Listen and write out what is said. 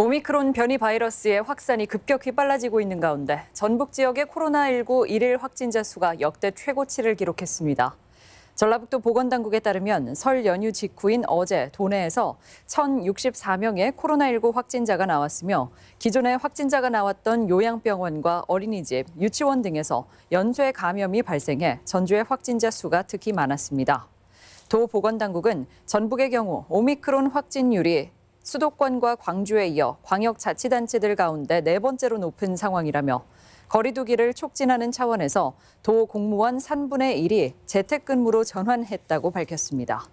오미크론 변이 바이러스의 확산이 급격히 빨라지고 있는 가운데 전북 지역의 코로나19 일일 확진자 수가 역대 최고치를 기록했습니다. 전라북도 보건당국에 따르면 설 연휴 직후인 어제 도내에서 1,064명의 코로나19 확진자가 나왔으며 기존에 확진자가 나왔던 요양병원과 어린이집, 유치원 등에서 연쇄 감염이 발생해 전주의 확진자 수가 특히 많았습니다. 도 보건당국은 전북의 경우 오미크론 확진율이 수도권과 광주에 이어 광역자치단체들 가운데 네 번째로 높은 상황이라며 거리두기를 촉진하는 차원에서 도 공무원 3분의 1이 재택근무로 전환했다고 밝혔습니다.